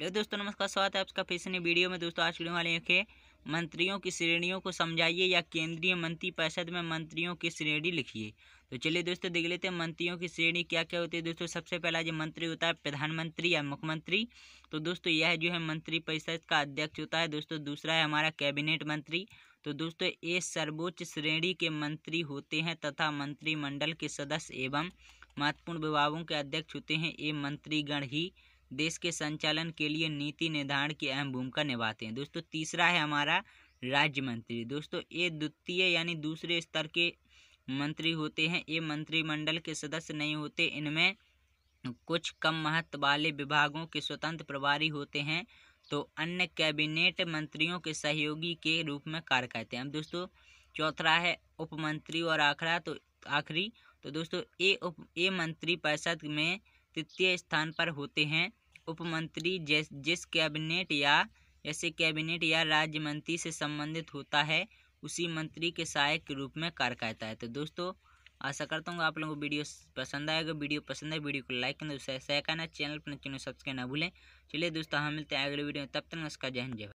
ले दोस्तों नमस्कार स्वागत है आपका फैसनी वीडियो में दोस्तों आज वीडियो वाले हैं मंत्रियों की श्रेणियों को समझाइए या केंद्रीय मंत्री परिषद में मंत्रियों की श्रेणी लिखिए तो चलिए दोस्तों देख लेते हैं मंत्रियों की श्रेणी क्या क्या होती है दोस्तों सबसे पहला जो मंत्री होता है प्रधानमंत्री या मुख्यमंत्री तो दोस्तों यह जो है मंत्री परिषद का अध्यक्ष होता है दोस्तों दूसरा है हमारा कैबिनेट मंत्री तो दोस्तों ये सर्वोच्च श्रेणी के मंत्री होते हैं तथा मंत्रिमंडल के सदस्य एवं महत्वपूर्ण विभागों के अध्यक्ष होते हैं ये मंत्रीगण ही देश के संचालन के लिए नीति निर्धारण की अहम भूमिका निभाते हैं दोस्तों तीसरा है हमारा राज्य मंत्री दोस्तों ये द्वितीय यानी दूसरे स्तर के मंत्री होते हैं ये मंत्रिमंडल के सदस्य नहीं होते इनमें कुछ कम महत्व वाले विभागों के स्वतंत्र प्रभारी होते हैं तो अन्य कैबिनेट मंत्रियों के सहयोगी के रूप में कार्य करते हैं अब दोस्तों चौथा है उप मंत्री और आखिरा तो आखिरी तो दोस्तों ए उप ए मंत्री परिषद में तृतीय स्थान पर होते हैं उपमंत्री जिस जिस कैबिनेट या जैसे कैबिनेट या राज्य मंत्री से संबंधित होता है उसी मंत्री के सहायक के रूप में कार्य करता है तो दोस्तों आशा करता हूँ आप लोगों को वीडियो पसंद आएगा वीडियो पसंद है वीडियो को लाइक करें शेयर करना चैनल पर चैनल सब्सक्राइब ना भूलें चलिए दोस्तों हम मिलते हैं अगले वीडियो में तब तक नमस्कार जय हिंद जय